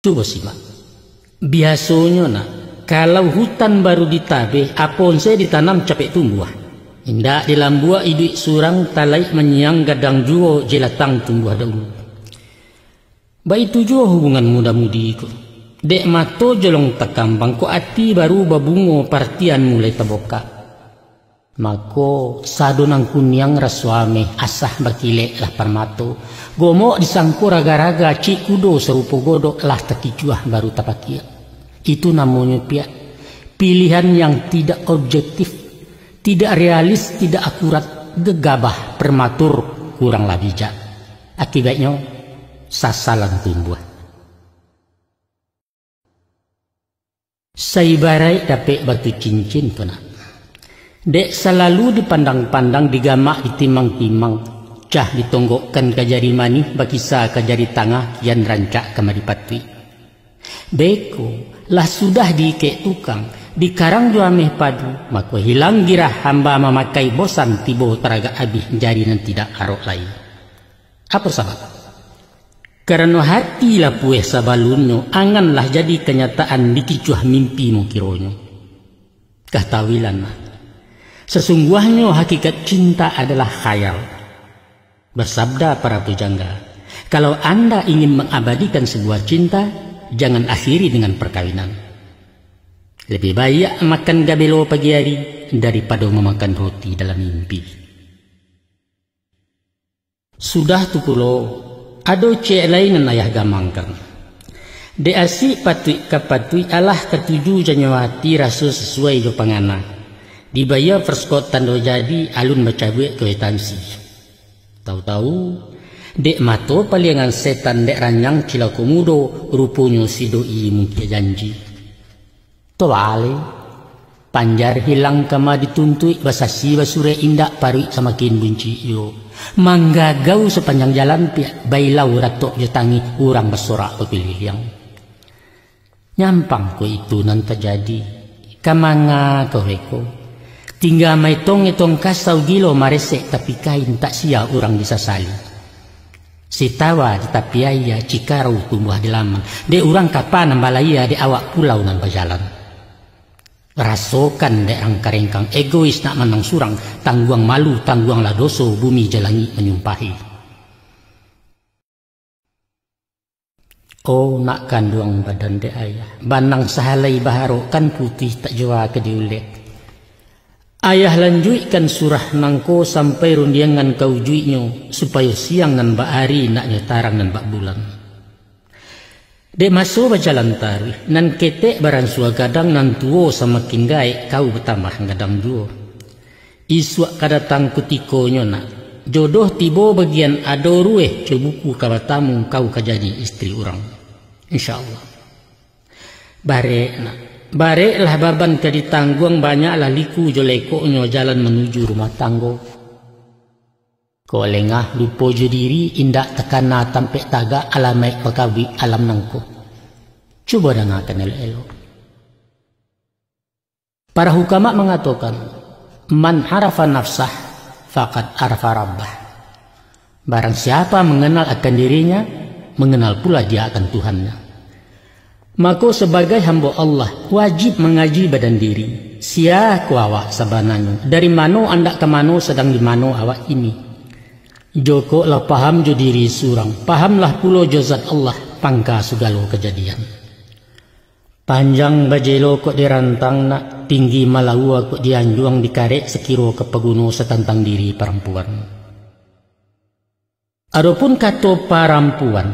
Coba simak Biasanya nak kalau hutan baru ditabeh, saya ditanam capek tumbuh. hendak di lambua idik surang talai menyiang gadang juo jelatang tumbuh dahulu. Baik itu juo hubungan muda mudi ku. Dek mato jolong tekambang ku ati baru babungo partian mulai teboka. Mako sadunang kunyang rasuame asah bakile lah parmato. Gomo disangku raga-raga cikudo serupo godok lah tekijuah baru tapakia. Itu namanya pia. Pilihan yang tidak objektif, tidak realis, tidak akurat, gegabah, permatur, kurang bijak. Akibatnya sasalan tumbuh. Saibarai dapat batu cincin nak. Dek selalu dipandang-pandang digamah ditimang-timang. Cah ditonggokkan ke jari manih berkisah ke jari tangah yang rancak ke maripatui. Beko lah sudah diikik tukang. Di karang jua meh padu. Maku hilang girah hamba memakai bosan tibo teraga abih jari nan tidak arok lain. Apa sahabat? Kerana hatilah puih sabalunyo, anganlah jadi kenyataan dikicuah mimpi mungkironyo. Kah tawilan Sesungguhnya hakikat cinta adalah khayal. Bersabda para pujangga, kalau Anda ingin mengabadikan sebuah cinta, jangan akhiri dengan perkawinan. Lebih baik makan gabelo pagi hari daripada memakan roti dalam mimpi. Sudah tukulo, ado cek lain ayah gamangkang. Dasi patui kapatui Allah ketujuh janyawati rasul sesuai jo dibayar perskot tando jadi alun macabe kwetansi. Tahu-tahu dek mato palingan setan dek ranyang cila komodo rupanya si doi mungkin janji. Towale panjar hilang kama dituntui basasi basure indak parui samakin bunci yo. Mangga gau sepanjang jalan pihak bailau ratok tangi urang besorak pilih yang. Nyampang ku itu nan terjadi. Kamanga koreko. Tinggal maitong-itong e kasau gilo maresek tapi kain tak sia orang disasali. Sitawa tetapiaya cikarau tumbuh di lamang. De urang kapan balaya di awak pulau nan jalan. Rasokan de orang angkarengkang egois nak menang surang. Tangguang malu tangguang ladoso bumi jalangi menyumpahi. Oh nak kanduang badan de ayah. Banang sahalai baharokan putih tak jawa kediulek. Ayah lanjutkan surah nangko sampai rundiangan kau juiknya supaya siang dan bak hari naknya tarang dan bak bulan. De masuk baca lantar nan ketek barang suah gadang nan tuo sama kinggai kau bertambah kadang dua. Isu kadatang kutiko nak jodoh tibo bagian ado ruwe cebuku kawatamu kau kajadi istri orang. Insyaallah. Barek nak Bariklah baban ke tanggung banyaklah liku jolekoknya jalan menuju rumah tanggo. Kau lengah lupa diri indak na tampek taga alamai pekawi alam nangko. Coba dengarkan elok-elok. Para hukama mengatakan, Man harafa nafsah, fakat arfa rabbah. Barang siapa mengenal akan dirinya, mengenal pula dia akan Tuhannya. Maka sebagai hamba Allah wajib mengaji badan diri. Sia ku awak sabananya. Dari mana anda ke mana sedang di mana awak ini. Joko lah paham jo diri surang. Pahamlah pulau jozat Allah pangka sugalo kejadian. Panjang bajelo kok dirantang nak tinggi malau kok dianjuang dikarek sekiro ke peguno setantang diri perempuan. Adapun kata perempuan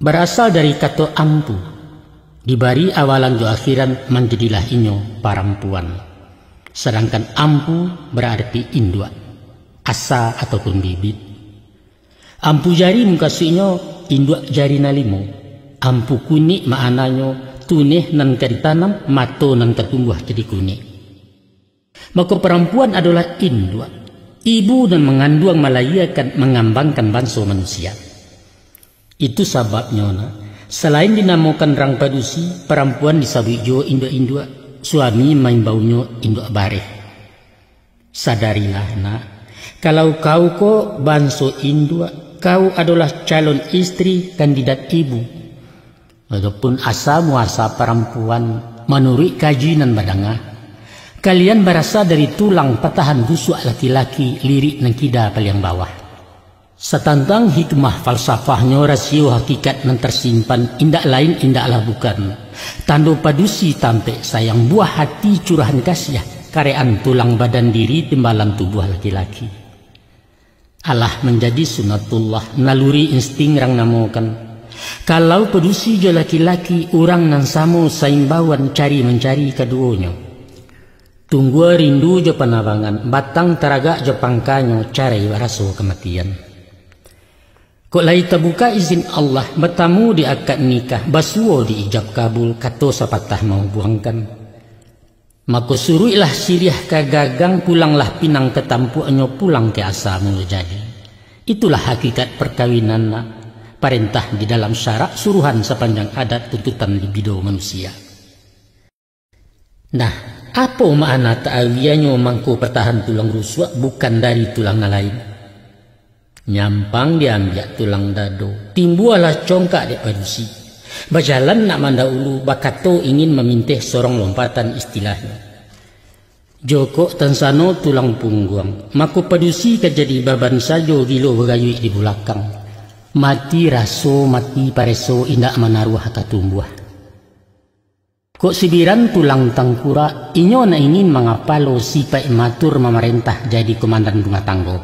berasal dari kata ampu Dibari awalan jo akhiran menjadilah inyo perempuan. Sedangkan ampu berarti indua, asa ataupun bibit. Ampu jari mukasinya indua jari nalimu. Ampu kuni maananyo tuneh nan tanam mato nan tertumbuh jadi kuni. Maka perempuan adalah indua, ibu dan mengandung melayakan mengambangkan banso manusia. Itu sebabnya nak Selain dinamakan rang padusi, perempuan disabui jo induk-induk, suami main baunya induk bareh. Sadarilah nak, kalau kau ko banso induk, kau adalah calon istri kandidat ibu. Walaupun asa muasa perempuan menurut kajian badanga, kalian berasal dari tulang patahan busuk laki-laki lirik nengkida paling bawah. Setantang hikmah falsafahnya rasio hakikat nan tersimpan indak lain indaklah bukan. tanduk padusi tampe sayang buah hati curahan kasih karean tulang badan diri timbalan tubuh laki-laki. Allah menjadi sunatullah naluri insting rang namokan. Kalau pedusi je laki-laki orang nan samo saimbawan cari mencari keduanya. Tunggu rindu je penabangan batang teraga je pangkanya cari warasuh kematian. Kulai terbuka izin Allah bertamu di akad nikah basuo diijab kabul kato sapatah mau buangkan. Maka suruilah sirih ke gagang pulanglah pinang ketampuannya pulang ke asamu jadi. Itulah hakikat perkawinan perintah di dalam syarak suruhan sepanjang adat tuntutan libido manusia. Nah, apa makna ta'awiyahnya mangku pertahan tulang rusuk bukan dari tulang lain? Nyampang diambil tulang dado. Timbualah congkak di padusi. Berjalan nak mandaulu, Bakato ingin memintih seorang lompatan istilahnya. Joko tansano tulang punggung. Maku padusi kejadi baban sajo gilo bergayu di belakang. Mati raso mati pareso indak menaruh hata tumbuh. Kok sibiran tulang tangkura, inyo na ingin mengapa lo Pak Matur memerintah jadi komandan rumah tangga.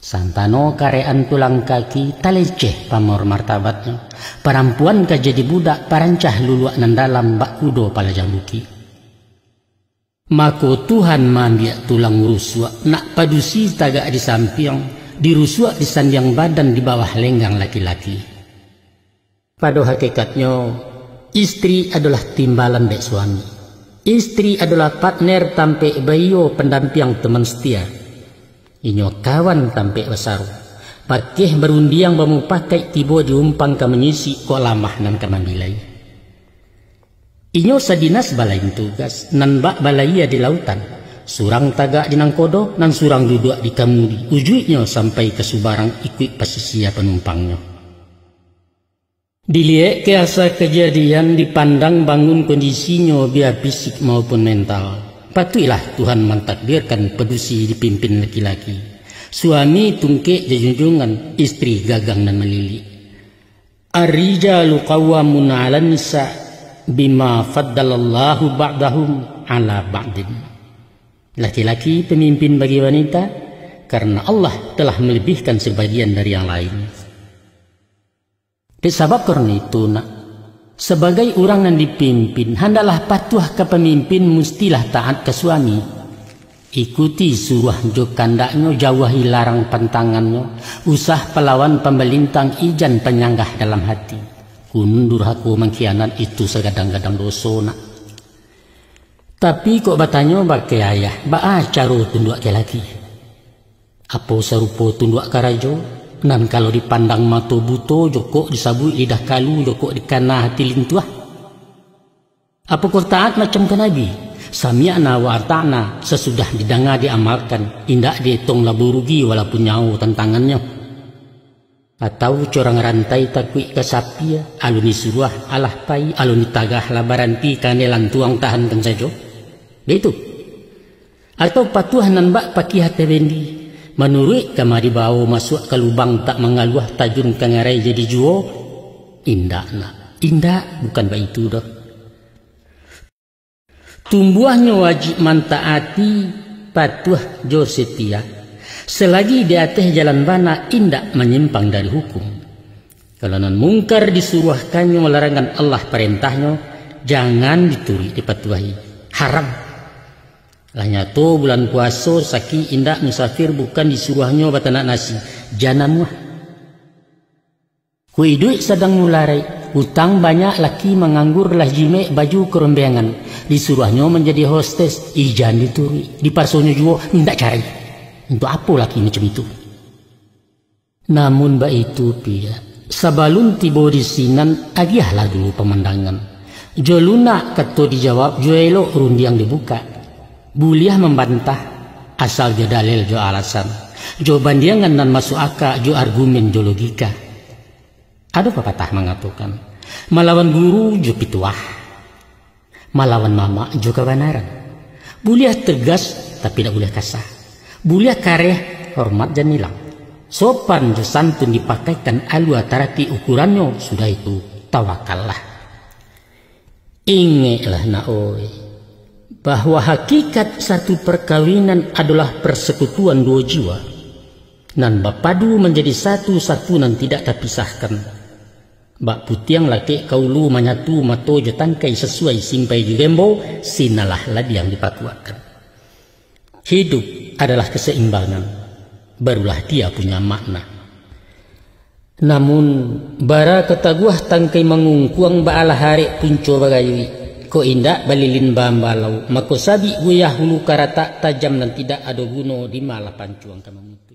Santano karean tulang kaki taleceh pamor martabatnya. Perempuan ka jadi budak parancah luluak dalam bak kudo pala jamuki. Mako Tuhan mandia tulang rusua nak padusi tagak di samping dirusuak di sandiang badan di bawah lenggang laki-laki. Pada hakikatnya, istri adalah timbalan dek suami. Istri adalah partner tampe bayo pendamping teman setia Inyo kawan tampe lesaru. Patih berundiang bamu pakai tibo diumpang ke menyisi kolamah nan kamamilai. Inyo sadinas balain tugas, nan bak balaya di lautan surang tagak di nangkodo nan surang duduk di kamudi ujuitnya sampai ke subarang ikut pasisia penumpangnya dilihat keasa kejadian dipandang bangun kondisinya biar fisik maupun mental Patuilah Tuhan mentakdirkan pedusi dipimpin laki-laki. Suami tungke jejunjungan, istri gagang dan melili. Ar-rijalu qawwamuna 'alan nisa bima faddalallahu ba'dahum 'ala ba'din. Laki-laki pemimpin bagi wanita karena Allah telah melebihkan sebagian dari yang lain. Disebab karena itu nak sebagai orang yang dipimpin, hendaklah patuh ke pemimpin, mustilah taat ke suami. Ikuti suruh jokandaknya jauhi larang pentangannya, usah pelawan pembelintang ijan penyanggah dalam hati. Kundur aku mengkhianat itu segadang-gadang dosa Tapi kok batanya bagai ayah, ba caro tunduk ke lagi. Apa serupa tunduk karajo? Nan kalau dipandang mata buto, jokok disabui lidah kalu, jokok dikana hati lintuah. Apa kau taat macam ke Nabi? Sami'na wa arta'na, sesudah didengar diamalkan, indak dihitung labu rugi walaupun nyawa tantangannya atau corang rantai takwi ke sapi ya, aluni surah, alah pai aluni tagah labaran pi kanelan tuang tahan kan sajo itu atau patuah nan bak paki hati rendi menurut kamari bau masuk ke lubang tak mengaluah tajun kengerai jadi juo indah nak indah bukan begitu dah tumbuhnya wajib mantaati patuh jo setia selagi di atas jalan bana indah menyimpang dari hukum kalau non mungkar disuruhkannya melarangkan Allah perintahnya jangan dituruti dipatuhi haram Lahnya tu bulan puasa saki indah musafir bukan disuruhnya batanak nasi. Jana Ku Kui duit sedang mularai. Utang banyak laki menganggur lah jime baju kerembengan. Disuruhnya menjadi hostes. Ijan dituri. Diparsonya juga minta cari. Untuk apa laki macam itu? Namun baik itu pia. Sabalun tibo di sinan agihlah dulu pemandangan. Joluna ketua dijawab joelo rundi yang dibuka. Buliah membantah asal jo dalil jo alasan. Jawaban dia ngenan masuk akal jo argumen jo logika. Ada pepatah mengatakan, Malawan guru jo pituah, malawan mama jo kebenaran. Buliah tegas tapi tidak boleh kasar. Buliah kareh hormat dan hilang. Sopan jo santun dipakaikan alu atarati ukurannya sudah itu tawakallah. Ingatlah naoi bahwa hakikat satu perkawinan adalah persekutuan dua jiwa nan bapadu menjadi satu satu nan tidak terpisahkan bak putiang laki kaulu menyatu mato jetangkai sesuai simpai di gembo sinalah ladi yang dipatuakan hidup adalah keseimbangan barulah dia punya makna namun bara ketaguah tangkai mengungkuang baalah hari punco bagayui ko inda balilin bambalau mako sabi guyah hulu karata tajam dan tidak ada guno di mala pancuang kamu